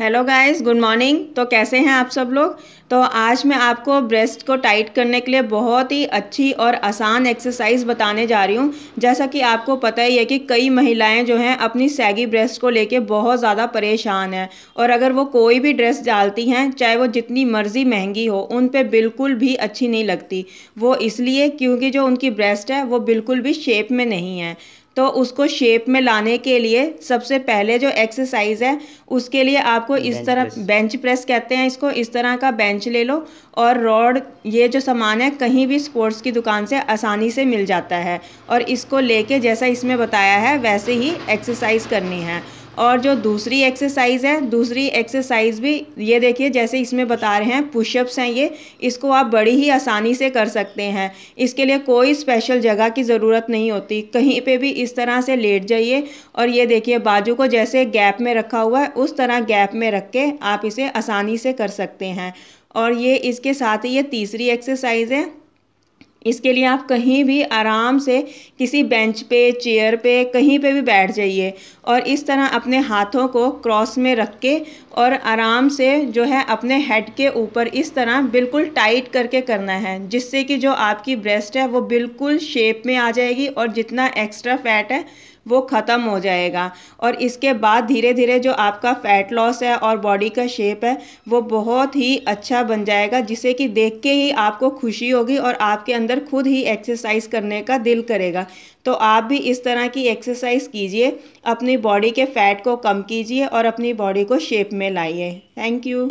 Hello guys good morning तो कैसे हैं आप सब लोग तो आज मैं आपको ब्रेस्ट को टाइट करने के लिए बहुत ही अच्छी और आसान एक्सरसाइज बताने जा रही हूँ जैसा कि आपको पता ही है कि कई महिलाएं जो हैं अपनी सैगी ब्रेस्ट को लेके बहुत ज़्यादा परेशान हैं और अगर वो कोई भी ड्रेस डालती हैं चाहे वो जितनी मर्जी महंगी हो उन पर बिल्कुल भी अच्छी नहीं लगती वो इसलिए क्योंकि जो उनकी ब्रेस्ट है वो बिल्कुल भी शेप में नहीं है तो उसको शेप में लाने के लिए सबसे पहले जो एक्सरसाइज है उसके लिए आपको इस तरह प्रेस। बेंच प्रेस कहते हैं इसको इस तरह का बेंच ले लो और रॉड ये जो सामान है कहीं भी स्पोर्ट्स की दुकान से आसानी से मिल जाता है और इसको लेके जैसा इसमें बताया है वैसे ही एक्सरसाइज करनी है और जो दूसरी एक्सरसाइज है दूसरी एक्सरसाइज भी ये देखिए जैसे इसमें बता रहे हैं पुशअप्स हैं ये इसको आप बड़ी ही आसानी से कर सकते हैं इसके लिए कोई स्पेशल जगह की ज़रूरत नहीं होती कहीं पे भी इस तरह से लेट जाइए और ये देखिए बाजू को जैसे गैप में रखा हुआ है उस तरह गैप में रख के आप इसे आसानी से कर सकते हैं और ये इसके साथ ही ये तीसरी एक्सरसाइज है इसके लिए आप कहीं भी आराम से किसी बेंच पे चेयर पे कहीं पे भी बैठ जाइए और इस तरह अपने हाथों को क्रॉस में रख के और आराम से जो है अपने हेड के ऊपर इस तरह बिल्कुल टाइट करके करना है जिससे कि जो आपकी ब्रेस्ट है वो बिल्कुल शेप में आ जाएगी और जितना एक्स्ट्रा फैट है वो ख़त्म हो जाएगा और इसके बाद धीरे धीरे जो आपका फ़ैट लॉस है और बॉडी का शेप है वो बहुत ही अच्छा बन जाएगा जिसे कि देख के ही आपको खुशी होगी और आपके अंदर खुद ही एक्सरसाइज करने का दिल करेगा तो आप भी इस तरह की एक्सरसाइज कीजिए अपनी बॉडी के फैट को कम कीजिए और अपनी बॉडी को शेप में लाइए थैंक यू